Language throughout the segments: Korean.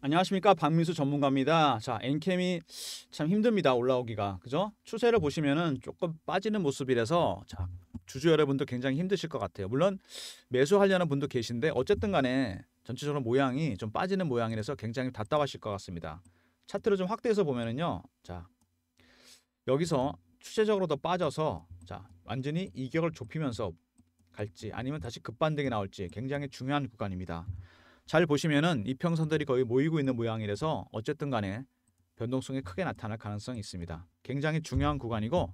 안녕하십니까 박민수 전문가입니다. 자 엔캠이 참 힘듭니다 올라오기가 그죠? 추세를 보시면은 조금 빠지는 모습이라서 자 주주 여러분도 굉장히 힘드실 것 같아요. 물론 매수하려는 분도 계신데 어쨌든간에 전체적으로 모양이 좀 빠지는 모양이라서 굉장히 답답하실 것 같습니다. 차트를 좀 확대해서 보면은요, 자 여기서 추세적으로 더 빠져서 자 완전히 이격을 좁히면서 갈지 아니면 다시 급반등이 나올지 굉장히 중요한 구간입니다. 잘 보시면은 이평선들이 거의 모이고 있는 모양이 돼서 어쨌든 간에 변동성이 크게 나타날 가능성이 있습니다. 굉장히 중요한 구간이고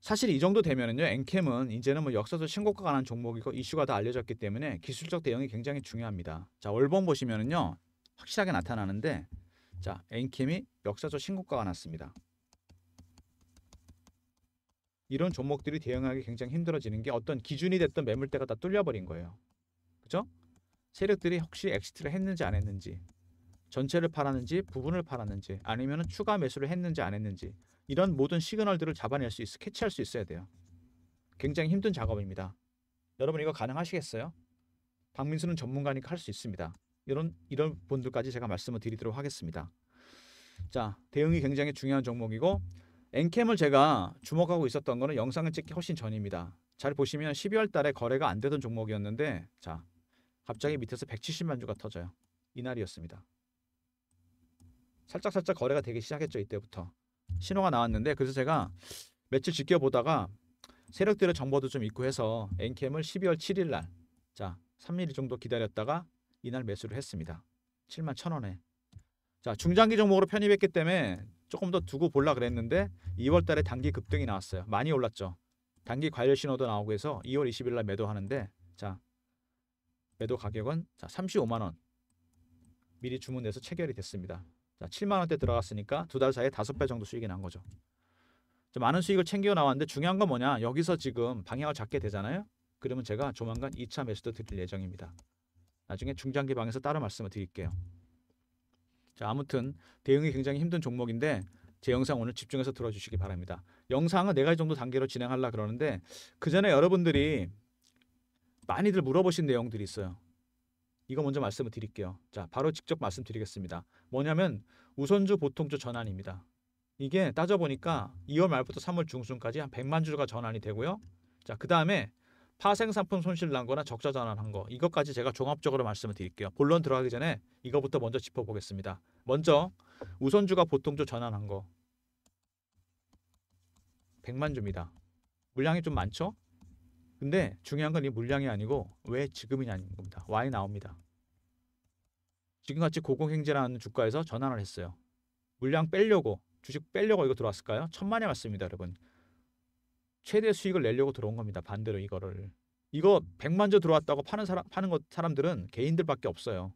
사실 이 정도 되면은요 엔캠은 이제는 뭐 역사적 신고가 관한 종목이고 이슈가 다 알려졌기 때문에 기술적 대응이 굉장히 중요합니다. 자 월봉 보시면은요 확실하게 나타나는데 자 엔캠이 역사적 신고가가 났습니다. 이런 종목들이 대응하기 굉장히 힘들어지는 게 어떤 기준이 됐던 매물대가 다 뚫려버린 거예요. 그죠? 세력들이 혹시 엑시트를 했는지 안 했는지 전체를 팔았는지 부분을 팔았는지 아니면 추가 매수를 했는지 안 했는지 이런 모든 시그널들을 잡아낼 수 있어 캐치할 수 있어야 돼요. 굉장히 힘든 작업입니다. 여러분 이거 가능하시겠어요? 박민수는 전문가니까 할 수 있습니다. 이런 이런 분들까지 제가 말씀을 드리도록 하겠습니다. 자 대응이 굉장히 중요한 종목이고 엔캠을 제가 주목하고 있었던 거는 영상을 찍기 훨씬 전입니다. 잘 보시면 12월 달에 거래가 안 되던 종목이었는데 자 갑자기 밑에서 170만 주가 터져요. 이날이었습니다. 살짝살짝 거래가 되기 시작했죠. 이때부터. 신호가 나왔는데 그래서 제가 며칠 지켜보다가 세력들의 정보도 좀 있고 해서 엔캠을 12월 7일 날 자, 3mm 정도 기다렸다가 이날 매수를 했습니다. 7만 1천원에. 자, 중장기 종목으로 편입했기 때문에 조금 더 두고 볼라 그랬는데 2월 달에 단기 급등이 나왔어요. 많이 올랐죠. 단기 관련 신호도 나오고 해서 2월 20일 날 매도하는데 자, 매도 가격은 자 35만원 미리 주문돼서 체결이 됐습니다. 자 7만원대 들어갔으니까 두 달 사이에 5배 정도 수익이 난 거죠. 많은 수익을 챙겨 나왔는데 중요한 건 뭐냐 여기서 지금 방향을 잡게 되잖아요. 그러면 제가 조만간 2차 매수도 드릴 예정입니다. 나중에 중장기 방에서 따로 말씀을 드릴게요. 자 아무튼 대응이 굉장히 힘든 종목인데 제 영상 오늘 집중해서 들어주시기 바랍니다. 영상은 네 가지 정도 단계로 진행하려 그러는데 그 전에 여러분들이 많이들 물어보신 내용들이 있어요. 이거 먼저 말씀을 드릴게요. 자, 바로 직접 말씀드리겠습니다. 뭐냐면 우선주 보통주 전환입니다. 이게 따져보니까 2월 말부터 3월 중순까지 한 100만 주가 전환이 되고요. 자, 그 다음에 파생상품 손실 난 거나 적자 전환한 거 이것까지 제가 종합적으로 말씀을 드릴게요. 본론 들어가기 전에 이거부터 먼저 짚어보겠습니다. 먼저 우선주가 보통주 전환한 거 100만 주입니다. 물량이 좀 많죠? 근데 중요한 건 이 물량이 아니고 왜 지금이냐는 겁니다. Y 나옵니다. 지금같이 고공행제라는 주가에서 전환을 했어요. 물량 빼려고 주식 빼려고 이거 들어왔을까요? 천만에 왔습니다 여러분. 최대 수익을 내려고 들어온 겁니다. 반대로 이거를 이거 백만조 들어왔다고 파는 사람 파는 것 사람들은 개인들밖에 없어요.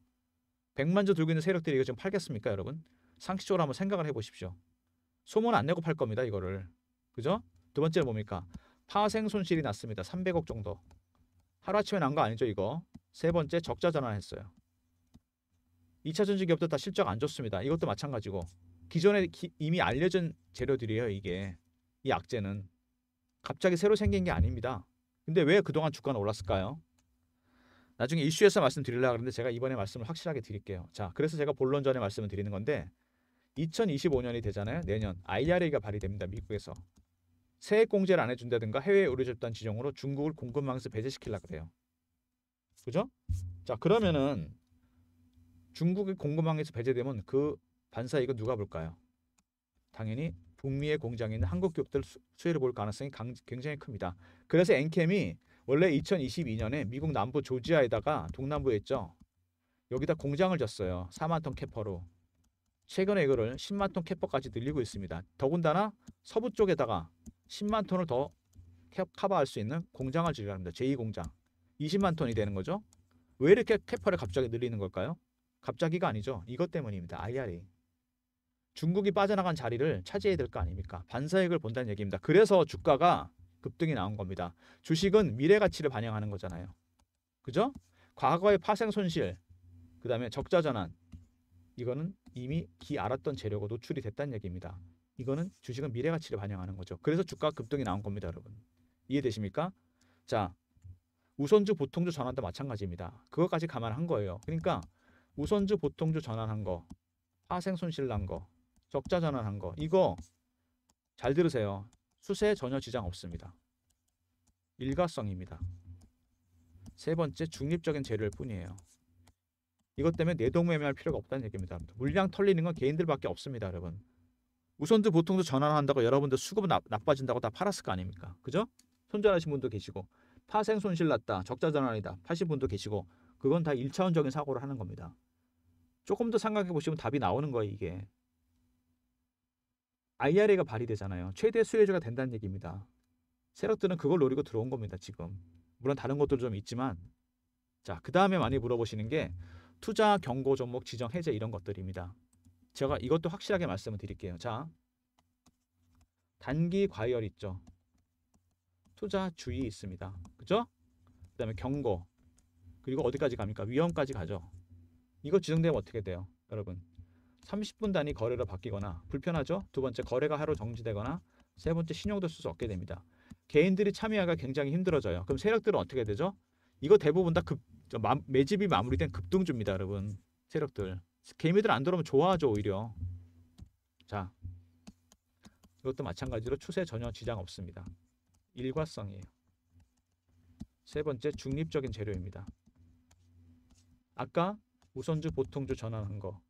백만조 들고 있는 세력들이 이거 지금 팔겠습니까, 여러분? 상식적으로 한번 생각을 해보십시오. 소문 안 내고 팔 겁니다, 이거를. 그죠? 두 번째는 뭡니까? 파생 손실이 났습니다. 300억 정도. 하루아침에 난 거 아니죠 이거. 세 번째 적자 전환했어요. 2차 전지 기업도 다 실적 안 좋습니다. 이것도 마찬가지고 기존에 기, 이미 알려진 재료들이에요 이게. 이 악재는. 갑자기 새로 생긴 게 아닙니다. 근데 왜 그동안 주가는 올랐을까요? 나중에 이슈에서 말씀드리려고 하는데 제가 이번에 말씀을 확실하게 드릴게요. 자, 그래서 제가 본론 전에 말씀을 드리는 건데 2025년이 되잖아요. 내년 IRA가 발의됩니다. 미국에서. 세액 공제를 안 해준다든가 해외 의료집단 지정으로 중국을 공급망에서 배제시키려 그래요. 그죠? 자 그러면은 중국이 공급망에서 배제되면 그 반사 이익은 누가 볼까요? 당연히 북미의 공장에 있는 한국 기업들 수혜를 볼 가능성이 강, 굉장히 큽니다. 그래서 엔캠이 원래 2022년에 미국 남부 조지아에다가 동남부에 있죠. 여기다 공장을 졌어요. 4만 톤 캐퍼로. 최근에 이거를 10만 톤 캐퍼까지 늘리고 있습니다. 더군다나 서부 쪽에다가 10만 톤을 더 커버할 수 있는 공장을 지으합니다 제2공장. 20만 톤이 되는 거죠. 왜 이렇게 캐퍼를 갑자기 늘리는 걸까요? 갑자기가 아니죠. 이것 때문입니다. IRA. 중국이 빠져나간 자리를 차지해야 될 거 아닙니까? 반사익을 본다는 얘기입니다. 그래서 주가가 급등이 나온 겁니다. 주식은 미래 가치를 반영하는 거잖아요. 그죠? 과거의 파생 손실, 그 다음에 적자 전환, 이거는 이미 기 알았던 재료가 노출이 됐다는 얘기입니다. 이거는 주식은 미래 가치를 반영하는 거죠. 그래서 주가 급등이 나온 겁니다, 여러분. 이해되십니까? 자, 우선주 보통주 전환도 마찬가지입니다. 그것까지 감안한 거예요. 그러니까 우선주 보통주 전환한 거, 파생 손실 난 거, 적자 전환한 거 이거 잘 들으세요. 수세에 전혀 지장 없습니다. 일가성입니다. 세 번째 중립적인 재료일 뿐이에요. 이것 때문에 내동 매매할 필요가 없다는 얘기입니다. 물량 털리는 건 개인들밖에 없습니다, 여러분. 우선들 보통도 전환한다고 여러분들 수급은 나, 나빠진다고 다 팔았을 거 아닙니까? 그죠? 손절하신 분도 계시고 파생 손실 났다. 적자 전환이다. 파신 분도 계시고 그건 다 1차원적인 사고를 하는 겁니다. 조금 더 생각해 보시면 답이 나오는 거예요, 이게. IRA가 발휘되잖아요. 최대 수혜주가 된다는 얘기입니다. 세력들은 그걸 노리고 들어온 겁니다, 지금. 물론 다른 것도 들좀 있지만 자, 그 다음에 많이 물어보시는 게 투자 경고 종목 지정 해제 이런 것들입니다. 제가 이것도 확실하게 말씀을 드릴게요. 자, 단기 과열 있죠. 투자 주의 있습니다. 그죠? 그 다음에 경고. 그리고 어디까지 갑니까? 위험까지 가죠. 이거 지정되면 어떻게 돼요? 여러분. 30분 단위 거래로 바뀌거나 불편하죠? 두 번째 거래가 하루 정지되거나 세 번째 신용도 쓸 수 없게 됩니다. 개인들이 참여하기가 굉장히 힘들어져요. 그럼 세력들은 어떻게 되죠? 이거 대부분 다 급, 매집이 마무리된 급등주입니다, 여러분. 세력들. 개미들 안 들어오면 좋아하죠 오히려. 자 이것도 마찬가지로 추세 전혀 지장 없습니다. 일과성이에요. 세 번째 중립적인 재료입니다. 아까 우선주 보통주 전환한 거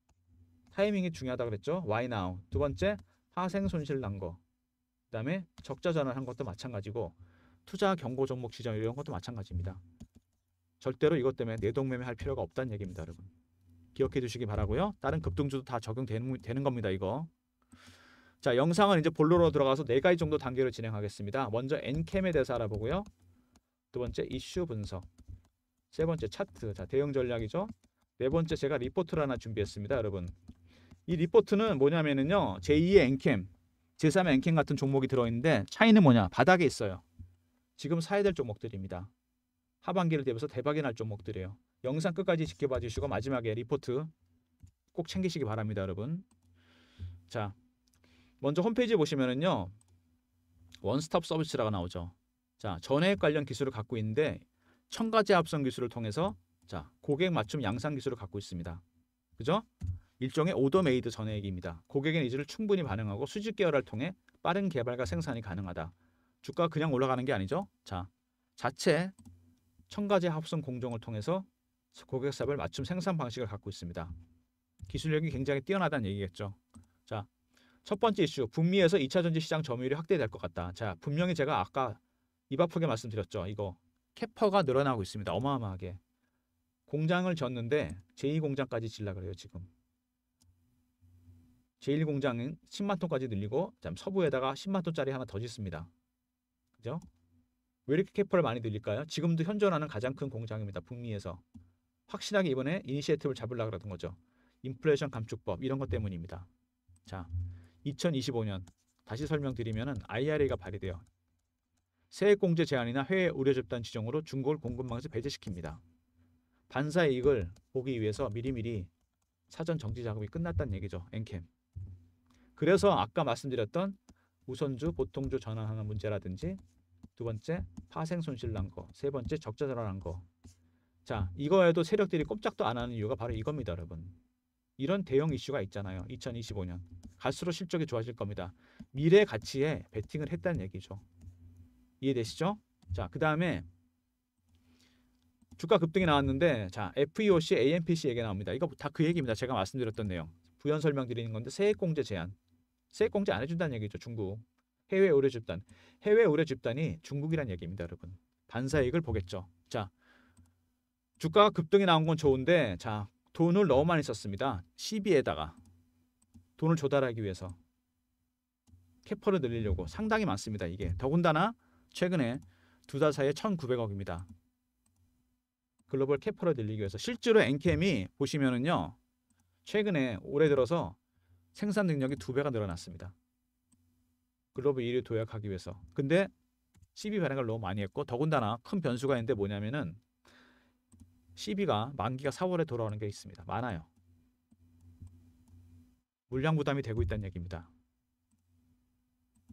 타이밍이 중요하다 고 그랬죠. Why now? 두 번째 파생 손실 난 거. 그다음에 적자 전환한 것도 마찬가지고 투자 경고 종목 지정 이런 것도 마찬가지입니다. 절대로 이것 때문에 내동매매 할 필요가 없다는 얘기입니다, 여러분. 기억해 주시기 바라고요. 다른 급등주도 다 적용되는 되는 겁니다. 이거. 자, 영상은 이제 본론으로 들어가서 네 가지 정도 단계로 진행하겠습니다. 먼저 엔캠에 대해서 알아보고요. 두 번째 이슈 분석. 세 번째 차트. 자, 대응 전략이죠. 네 번째 제가 리포트를 하나 준비했습니다, 여러분. 이 리포트는 뭐냐면은요. 제2의 엔캠, 제3의 엔캠 같은 종목이 들어 있는데 차이는 뭐냐? 바닥에 있어요. 지금 사야 될 종목들입니다. 하반기를 대비해서 대박이 날 종목들이에요. 영상 끝까지 지켜봐 주시고 마지막에 리포트 꼭 챙기시기 바랍니다, 여러분. 자, 먼저 홈페이지 보시면은요. 원스톱 서비스라고 나오죠. 자, 전액 관련 기술을 갖고 있는데 첨가제 합성 기술을 통해서 자, 고객 맞춤 양산 기술을 갖고 있습니다. 그죠? 일종의 오더메이드 전액입니다. 고객의 니즈를 충분히 반응하고 수직 계열을 통해 빠른 개발과 생산이 가능하다. 주가 그냥 올라가는 게 아니죠. 자, 자체 첨가제 합성 공정을 통해서 고객사별 맞춤 생산 방식을 갖고 있습니다. 기술력이 굉장히 뛰어나다는 얘기겠죠. 자, 첫 번째 이슈. 북미에서 2차 전지 시장 점유율이 확대될 것 같다. 자, 분명히 제가 아까 입 아프게 말씀드렸죠. 이거 캐퍼가 늘어나고 있습니다. 어마어마하게. 공장을 졌는데 제2공장까지 질라 그래요, 지금. 제1공장은 10만 톤까지 늘리고 서부에다가 10만 톤짜리 하나 더 짓습니다. 그죠? 왜 이렇게 캐퍼를 많이 늘릴까요? 지금도 현존하는 가장 큰 공장입니다. 북미에서. 확실하게 이번에 이니시이티브를 잡으려고 그러던 거죠. 인플레이션 감축법 이런 것 때문입니다. 자, 2025년 다시 설명드리면은 IRA가 발의되어 세액공제 제한이나 해외 의려집단 지정으로 중국을 공급망에서 배제시킵니다. 반사 이익을 보기 위해서 미리미리 사전 정지 작업이 끝났다는 얘기죠. 엔캠. 그래서 아까 말씀드렸던 우선주, 보통주 전환하는 문제라든지 두 번째 파생 손실 난 거, 세 번째 적자 전환한 거, 자, 이거에도 세력들이 꼼짝도 안 하는 이유가 바로 이겁니다, 여러분. 이런 대형 이슈가 있잖아요. 2025년. 갈수록 실적이 좋아질 겁니다. 미래 가치에 베팅을 했다는 얘기죠. 이해되시죠? 자, 그 다음에 주가 급등이 나왔는데 자 FEOC, AMPC 얘기 나옵니다. 이거 다 그 얘기입니다. 제가 말씀드렸던 내용. 부연 설명드리는 건데 세액공제 제한. 세액공제 안 해준다는 얘기죠. 중국. 해외 의료 집단. 해외 의료 집단이 중국이란 얘기입니다. 여러분. 반사이익을 보겠죠. 주가가 급등이 나온 건 좋은데 자 돈을 너무 많이 썼습니다. CB에다가 돈을 조달하기 위해서 캐퍼를 늘리려고 상당히 많습니다. 이게 더군다나 최근에 두 달 사이에 1,900억입니다. 글로벌 캐퍼를 늘리기 위해서 실제로 엔캠이 보시면은요 최근에 올해 들어서 생산 능력이 두 배가 늘어났습니다. 글로벌 1위 도약하기 위해서. 근데 CB 발행을 너무 많이 했고 더군다나 큰 변수가 있는데 뭐냐면은 CB가 만기가 4월에 돌아오는 게 있습니다. 많아요. 물량 부담이 되고 있다는 얘기입니다.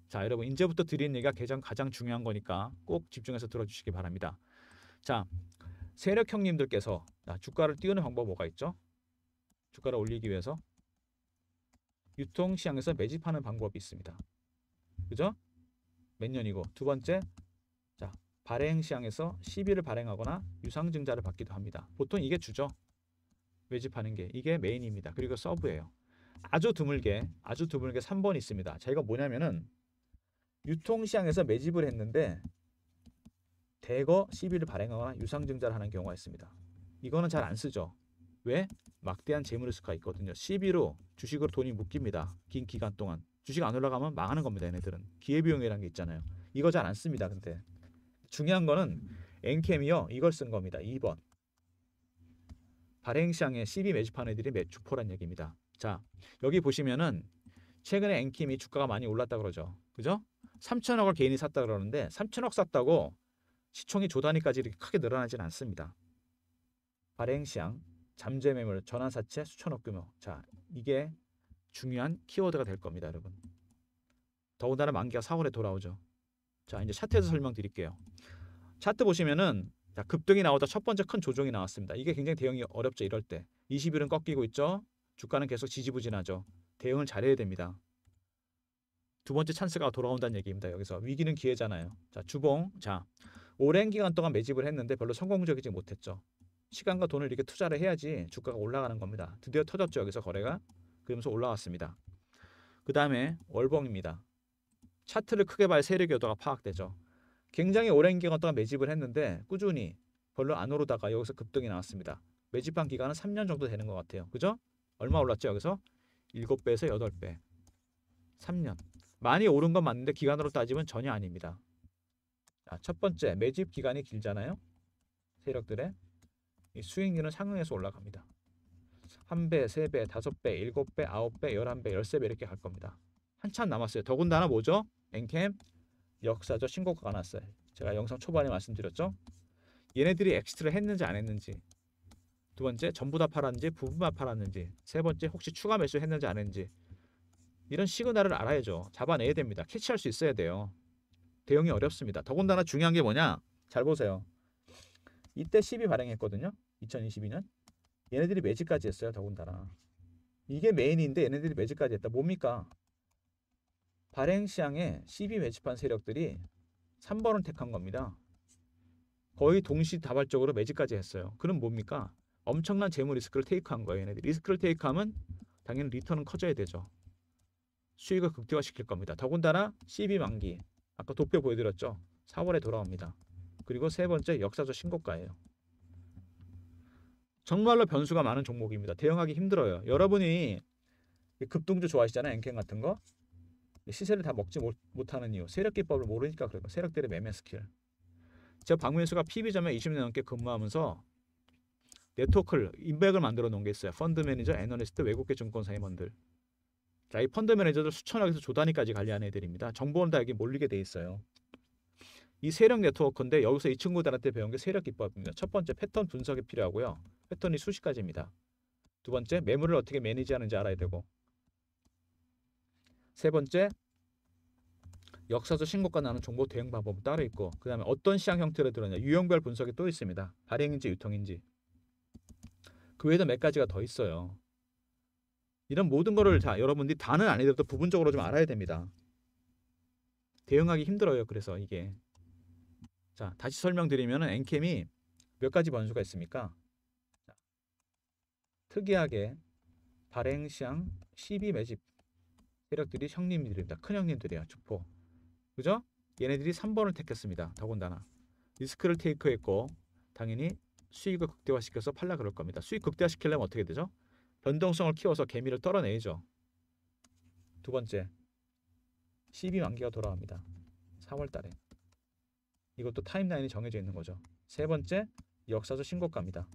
자, 여러분 이제부터 드리는 얘기가 가장 가장 중요한 거니까 꼭 집중해서 들어주시기 바랍니다. 자, 세력 형님들께서 주가를 띄우는 방법 뭐가 있죠? 주가를 올리기 위해서 유통시장에서 매집하는 방법이 있습니다. 그죠? 몇 년이고 두 번째 발행 시향에서 CB를 발행하거나 유상증자를 받기도 합니다. 보통 이게 주죠. 외집하는 게 이게 메인입니다. 그리고 서브예요. 아주 드물게 아주 드물게 3번 있습니다. 자희가 뭐냐면은 유통시향에서 매집을 했는데 대거 시비를 발행하거나 유상증자를 하는 경우가 있습니다. 이거는 잘 안 쓰죠. 왜? 막대한 재물리스크가 있거든요. 시비로 주식으로 돈이 묶입니다. 긴 기간 동안. 주식 안 올라가면 망하는 겁니다. 얘네들은. 기회비용이라는 게 있잖아요. 이거 잘 안 씁니다. 근데 중요한 거는 엔캠이요. 이걸 쓴 겁니다. 2번. 발행시장에 CB 매집한 애들이 매주포란 얘기입니다. 자, 여기 보시면은 최근에 엔캠이 주가가 많이 올랐다 그러죠. 그죠? 3천억을 개인이 샀다 그러는데 3천억 샀다고 시총이 조단위까지 이렇게 크게 늘어나진 않습니다. 발행 시향, 잠재 매물, 전환 사채, 수천억 규모. 자, 이게 중요한 키워드가 될 겁니다, 여러분. 더군다나 만기가 4월에 돌아오죠. 자 이제 차트에서 설명드릴게요. 차트 보시면은 자, 급등이 나오다 첫 번째 큰 조정이 나왔습니다. 이게 굉장히 대응이 어렵죠. 이럴 때 20일은 꺾이고 있죠. 주가는 계속 지지부진하죠. 대응을 잘해야 됩니다. 두 번째 찬스가 돌아온다는 얘기입니다. 여기서 위기는 기회잖아요. 자 주봉 자 오랜 기간 동안 매집을 했는데 별로 성공적이지 못했죠. 시간과 돈을 이렇게 투자를 해야지 주가가 올라가는 겁니다. 드디어 터졌죠. 여기서 거래가 그러면서 올라왔습니다. 그 다음에 월봉입니다. 차트를 크게 봐야 세력 의도가 파악되죠. 굉장히 오랜 기간 동안 매집을 했는데 꾸준히 별로 안 오르다가 여기서 급등이 나왔습니다. 매집한 기간은 3년 정도 되는 것 같아요. 그죠? 얼마 올랐죠? 여기서 7배에서 8배. 3년. 많이 오른 건 맞는데 기간으로 따지면 전혀 아닙니다. 자, 첫 번째, 매집 기간이 길잖아요. 세력들의 이 수익률은 상승해서 올라갑니다. 1배, 3배, 5배, 7배, 9배, 11배, 13배 이렇게 갈 겁니다. 한참 남았어요. 더군다나 뭐죠? 엔캠 역사적 신고가가 났어요. 제가 영상 초반에 말씀드렸죠. 얘네들이 엑스트를 했는지 안 했는지 두 번째 전부 다 팔았는지 부분만 팔았는지 세 번째 혹시 추가 매수 했는지 안 했는지 이런 시그널을 알아야죠. 잡아내야 됩니다. 캐치할 수 있어야 돼요. 대응이 어렵습니다. 더군다나 중요한 게 뭐냐? 잘 보세요. 이때 10이 발행했거든요. 2022년. 얘네들이 매직까지 했어요. 더군다나. 이게 메인인데 얘네들이 매직까지 했다. 뭡니까? 발행시향의12 매집한 세력들이 3번을 택한 겁니다. 거의 동시다발적으로 매집까지 했어요. 그럼 뭡니까? 엄청난 재무 리스크를 테이크한 거예요. 얘네들 리스크를 테이크하면 당연히 리턴은 커져야 되죠. 수익을 극대화시킬 겁니다. 더군다나 CB 만기 아까 도표 보여드렸죠. 4월에 돌아옵니다. 그리고 세 번째 역사적 신고가예요. 정말로 변수가 많은 종목입니다. 대응하기 힘들어요. 여러분이 급등주 좋아하시잖아요. 엔캔 같은 거. 시세를 다 먹지 못, 하는 이유 세력 기법을 모르니까 그래요 세력들의 매매 스킬 제가 박민수가 PB점에 20년 넘게 근무하면서 네트워크를 인백을 만들어 놓은 게 있어요 펀드 매니저, 애널리스트, 외국계 증권사 임원들 자, 이 펀드 매니저들 수천억에서 조단위까지 관리하는 애들입니다 정보원다 여기 몰리게 돼 있어요 이 세력 네트워크인데 여기서 이 친구들한테 배운 게 세력 기법입니다 첫 번째 패턴 분석이 필요하고요 패턴이 수십 가지입니다 두 번째 매물을 어떻게 매니지하는지 알아야 되고 세 번째 역사적 신고가 나는 정보 대응 방법은 따로 있고 그 다음에 어떤 시장 형태로 들어냐 유형별 분석이 또 있습니다. 발행인지 유통인지 그 외에도 몇 가지가 더 있어요. 이런 모든 거를 다 여러분들이 다는 아니더라도 부분적으로 좀 알아야 됩니다. 대응하기 힘들어요. 그래서 이게 자 다시 설명드리면 엔캠이 몇 가지 번수가 있습니까? 자, 특이하게 발행 시향 12 매집 세력들이 형님들입니다. 큰형님들이야요 주포. 그죠? 얘네들이 3번을 택했습니다. 더군다나 리스크를 테이크했고 당연히 수익을 극대화시켜서 팔라 그럴 겁니다. 수익 극대화시키려면 어떻게 되죠? 변동성을 키워서 개미를 떨어내야죠. 두 번째, 12 만기가 돌아옵니다. 4월 달에. 이것도 타임라인이 정해져 있는 거죠. 세 번째, 역사적 신고가입니다.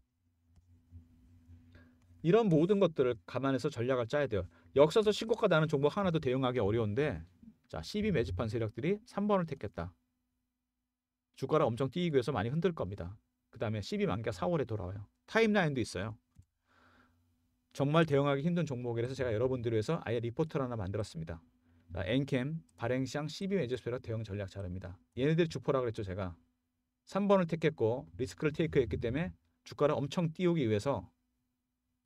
이런 모든 것들을 감안해서 전략을 짜야 돼요. 역사서 신곡가다는 종목 하나도 대응하기 어려운데 자12 매집한 세력들이 3번을 택했다. 주가를 엄청 뛰기 위해서 많이 흔들 겁니다. 그 다음에 12 만기가 4월에 돌아와요. 타임라인도 있어요. 정말 대응하기 힘든 종목이라서 제가 여러분들 을 위해서 아예 리포트를 하나 만들었습니다. 엔캠, 발행시앙12 매집 세력 대응 전략 자료입니다. 얘네들이 주포라 그랬죠 제가. 3번을 택했고 리스크를 테이크했기 때문에 주가를 엄청 띄우기 위해서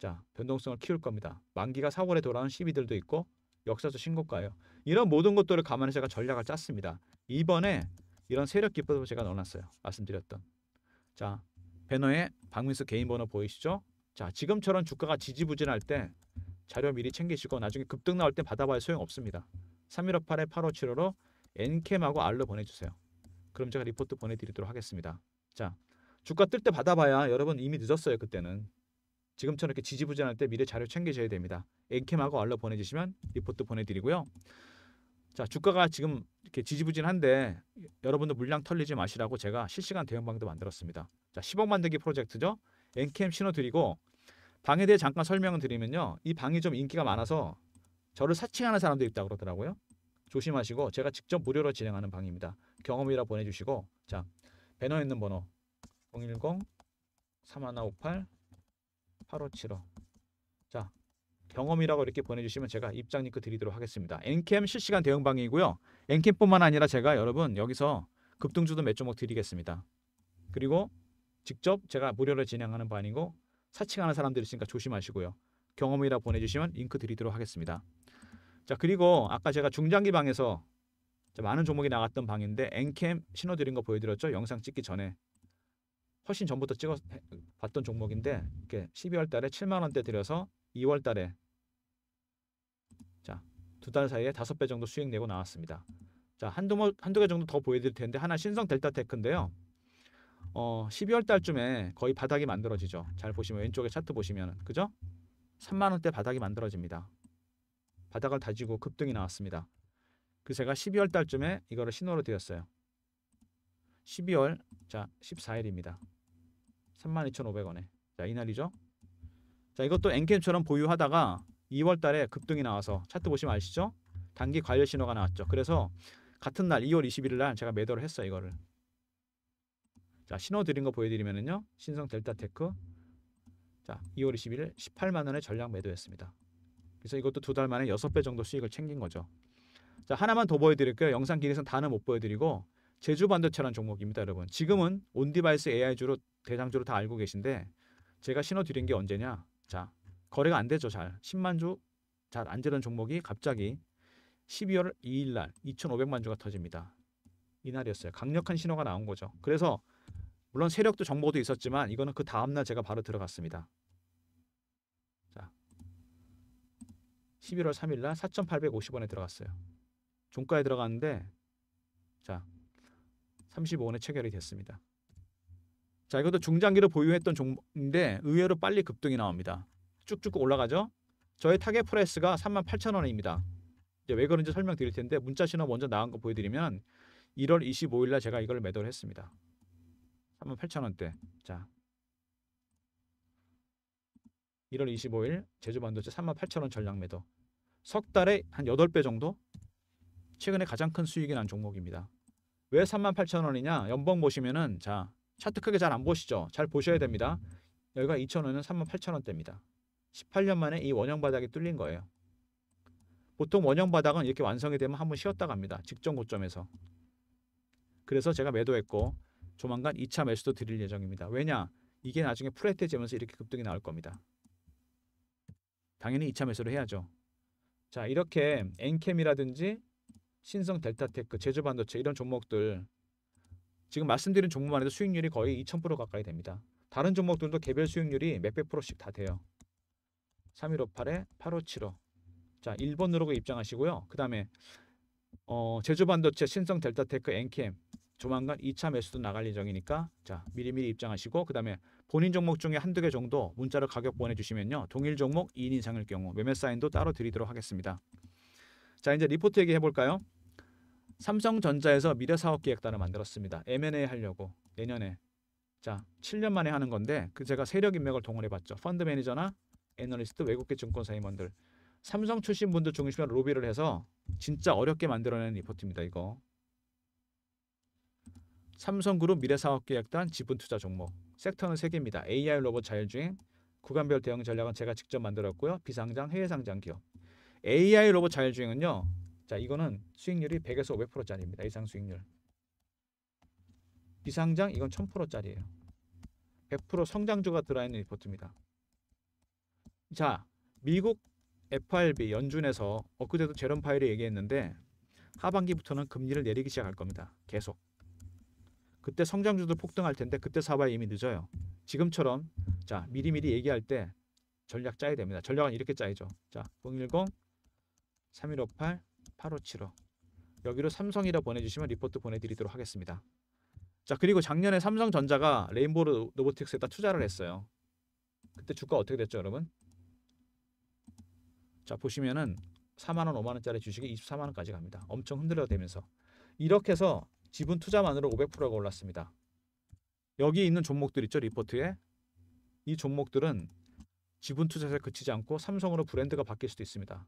자, 변동성을 키울 겁니다. 만기가 4월에 돌아온 시비들도 있고 역사도 신고가예요. 이런 모든 것들을 감안해 서 제가 전략을 짰습니다. 이번에 이런 세력 기법을 제가 넣어놨어요. 말씀드렸던. 자, 배너에 박민수 개인 번호 보이시죠? 자, 지금처럼 주가가 지지부진할 때 자료 미리 챙기시고 나중에 급등 나올 때 받아봐야 소용없습니다. 3158에 8575로 엔캠하고 알로 보내주세요. 그럼 제가 리포트 보내드리도록 하겠습니다. 자, 주가 뜰 때 받아봐야 여러분 이미 늦었어요. 그때는. 지금처럼 이렇게 지지부진할 때 미리 자료 챙기셔야 됩니다. 엔캠하고 알러 보내주시면 리포트 보내드리고요. 자 주가가 지금 이렇게 지지부진한데 여러분도 물량 털리지 마시라고 제가 실시간 대응방도 만들었습니다. 자 10억 만들기 프로젝트죠. 엔캠 신호 드리고 방에 대해 잠깐 설명을 드리면요. 이 방이 좀 인기가 많아서 저를 사칭하는 사람도 있다 그러더라고요. 조심하시고 제가 직접 무료로 진행하는 방입니다. 경험이라 보내주시고 자 배너에 있는 번호 010 3158 8575. 자, 경험이라고 이렇게 보내주시면 제가 입장 링크 드리도록 하겠습니다. 엔캠 실시간 대응방이고요. 엔캠뿐만 아니라 제가 여러분 여기서 급등주도 몇 종목 드리겠습니다. 그리고 직접 제가 무료로 진행하는 반이고 사칭하는 사람들 있으니까 조심하시고요. 경험이라 고 보내주시면 링크 드리도록 하겠습니다. 자 그리고 아까 제가 중장기 방에서 많은 종목이 나갔던 방인데 엔캠 신호 드린 거 보여드렸죠? 영상 찍기 전에 훨씬 전부터 찍어 봤던 종목인데 이게 12월 달에 7만 원대 들여서 2월 달에 자, 두 달 사이에 다섯 배 정도 수익 내고 나왔습니다. 자, 한두 한두 개 정도 더 보여 드릴 텐데 하나 신성 델타 테크인데요. 어, 12월 달쯤에 거의 바닥이 만들어지죠. 잘 보시면 왼쪽에 차트 보시면 그죠? 3만 원대 바닥이 만들어집니다. 바닥을 다지고 급등이 나왔습니다. 그 제가 12월 달쯤에 이거를 신호로 드렸어요. 12월 자 14일입니다. 32,500원에. 자, 이날이죠. 자, 이것도 엔캠처럼 보유하다가 2월 달에 급등이 나와서 차트 보시면 아시죠? 단기 관련 신호가 나왔죠. 그래서 같은 날 2월 21일 날 제가 매도를 했어요, 이거를. 자, 신호 드린 거 보여 드리면은요. 신성 델타 테크 자, 2월 21일 18만 원에 전량 매도했습니다. 그래서 이것도 두 달 만에 6배 정도 수익을 챙긴 거죠. 자, 하나만 더 보여 드릴게요. 영상 길이선 다는 못 보여 드리고 제주 반도체라는 종목입니다, 여러분. 지금은 온디바이스 AI주로 대장주로 다 알고 계신데 제가 신호 드린 게 언제냐? 자, 거래가 안 되죠, 잘. 10만 주 잘 안 되던 종목이 갑자기 12월 2일 날 2,500만 주가 터집니다. 이날이었어요. 강력한 신호가 나온 거죠. 그래서 물론 세력도 정보도 있었지만 이거는 그 다음 날 제가 바로 들어갔습니다. 자. 11월 3일 날 4,850원에 들어갔어요. 종가에 들어갔는데 자, 35원에 체결이 됐습니다. 자, 이것도 중장기로 보유했던 종목인데 의외로 빨리 급등이 나옵니다. 쭉쭉 올라가죠. 저의 타겟 프라이스가 38,000원입니다. 이제 왜 그런지 설명드릴 텐데 문자 신호 먼저 나온 거 보여드리면 1월 25일 날 제가 이걸 매도를 했습니다. 38,000원대. 자. 1월 25일 제주 반도체 38,000원 전량 매도. 석 달에 한 8배 정도 최근에 가장 큰 수익이 난 종목입니다. 왜 38,000원이냐? 연봉 보시면은 자 차트 크게 잘 안 보시죠? 잘 보셔야 됩니다. 여기가 2,000원은 38,000원대입니다. 18년 만에 이 원형 바닥이 뚫린 거예요. 보통 원형 바닥은 이렇게 완성이 되면 한 번 쉬었다 갑니다. 직전 고점에서. 그래서 제가 매도했고 조만간 2차 매수도 드릴 예정입니다. 왜냐? 이게 나중에 프레테지면서 이렇게 급등이 나올 겁니다. 당연히 2차 매수를 해야죠. 자 이렇게 엔캠이라든지 신성 델타테크, 제조반도체 이런 종목들 지금 말씀드린 종목만 해도 수익률이 거의 2000% 가까이 됩니다. 다른 종목들도 개별 수익률이 몇백 프로씩 다 돼요. 3158에 8575. 자, 1번으로 그 입장하시고요. 그 다음에 어, 제조반도체 신성 델타테크, 엔캠 조만간 2차 매수도 나갈 예정이니까 자 미리미리 입장하시고 그 다음에 본인 종목 중에 한두 개 정도 문자로 가격 보내주시면요. 동일 종목 2인 이상일 경우 매매 사인도 따로 드리도록 하겠습니다. 자 이제 리포트 얘기 해볼까요? 삼성전자에서 미래사업기획단을 만들었습니다. M&A 하려고 내년에 자 7년 만에 하는 건데 그 제가 세력 인맥을 동원해봤죠. 펀드 매니저나 애널리스트, 외국계 증권사 임원들 삼성 출신 분들 중심으로 로비를 해서 진짜 어렵게 만들어낸 리포트입니다. 이거 삼성그룹 미래사업기획단 지분투자 종목 섹터는 3개입니다. AI 로봇 자율주행, 구간별 대응 전략은 제가 직접 만들었고요. 비상장, 해외상장 기업 AI 로봇 자율주행은요. 자, 이거는 수익률이 100에서 500%짜리입니다. 이상 수익률. 비상장 이건 1000%짜리예요. 100% 성장주가 들어있는 리포트입니다. 자, 미국 FRB 연준에서 엊그제도 제롬 파일이 얘기했는데 하반기부터는 금리를 내리기 시작할 겁니다. 계속. 그때 성장주도 폭등할 텐데 그때 사봐야 이미 늦어요. 지금처럼 자 미리미리 얘기할 때 전략 짜야 됩니다. 전략은 이렇게 짜야죠 자, 010 3158 8575 여기로 삼성이라 보내주시면 리포트 보내드리도록 하겠습니다. 자 그리고 작년에 삼성전자가 레인보우 로보틱스에다 투자를 했어요. 그때 주가 어떻게 됐죠 여러분? 자 보시면은 4만원 5만원짜리 주식이 24만원까지 갑니다. 엄청 흔들려대면서 이렇게 해서 지분 투자만으로 500%가 올랐습니다. 여기 있는 종목들 있죠 리포트에 이 종목들은 지분 투자에 그치지 않고 삼성으로 브랜드가 바뀔 수도 있습니다.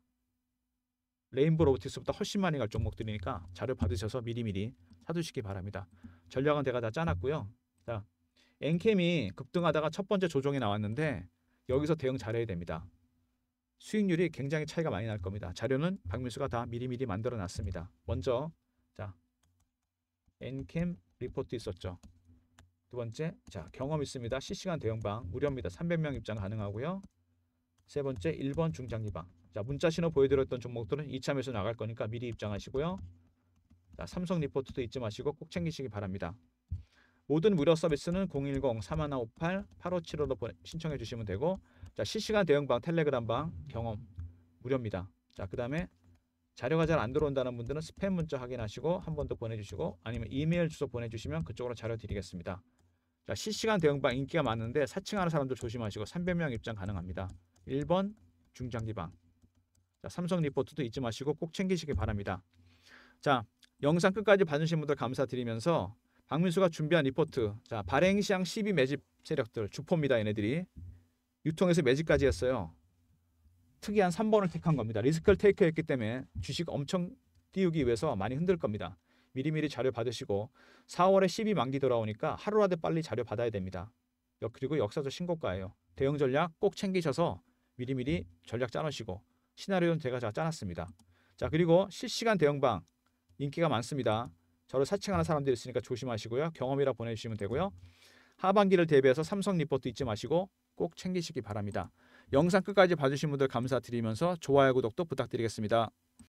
레인보 로보틱스보다 훨씬 많이 갈 종목들이니까 자료 받으셔서 미리미리 사두시기 바랍니다. 전략은 제가 다 짜놨고요. 자, 엔캠이 급등하다가 첫 번째 조정이 나왔는데 여기서 대응 잘해야 됩니다. 수익률이 굉장히 차이가 많이 날 겁니다. 자료는 박민수가 다 미리미리 만들어 놨습니다. 먼저 자 엔캠 리포트 있었죠. 두 번째 자 경험 있습니다. 실시간 대응방 무료입니다. 300명 입장 가능하고요. 세 번째 1번 중장기방 자 문자 신호 보여드렸던 종목들은 2차 에서 나갈 거니까 미리 입장하시고요. 자 삼성 리포트도 잊지 마시고 꼭 챙기시기 바랍니다. 모든 무료 서비스는 010-3158-8575로 신청해 주시면 되고 자 실시간 대응방 텔레그램방 경험 무료입니다. 자그 다음에 자료가 잘 안 들어온다는 분들은 스팸 문자 확인하시고 한 번 더 보내주시고 아니면 이메일 주소 보내주시면 그쪽으로 자료 드리겠습니다. 자, 실시간 대응방 인기가 많은데 사칭하는 사람들 조심하시고 300명 입장 가능합니다. 1번 중장기방 자, 삼성 리포트도 잊지 마시고 꼭 챙기시기 바랍니다. 자, 영상 끝까지 봐주신 분들 감사드리면서 박민수가 준비한 리포트. 자, 발행 시향 12 매집 세력들 주포입니다. 얘네들이 유통에서 매집까지 했어요. 특이한 3번을 택한 겁니다. 리스크를 테이크했기 때문에 주식 엄청 띄우기 위해서 많이 흔들 겁니다. 미리미리 자료 받으시고 4월에 12 만기 돌아오니까 하루라도 빨리 자료 받아야 됩니다. 그리고 역사적 신고가예요. 대응 전략 꼭 챙기셔서 미리미리 전략 짜놓으시고 시나리오는 제가 자 짜놨습니다. 자 그리고 실시간 대응방 인기가 많습니다. 저를 사칭하는 사람들이 있으니까 조심하시고요. 경험이라 보내주시면 되고요. 하반기를 대비해서 삼성 리포트 잊지 마시고 꼭 챙기시기 바랍니다. 영상 끝까지 봐주신 분들 감사드리면서 좋아요 구독도 부탁드리겠습니다.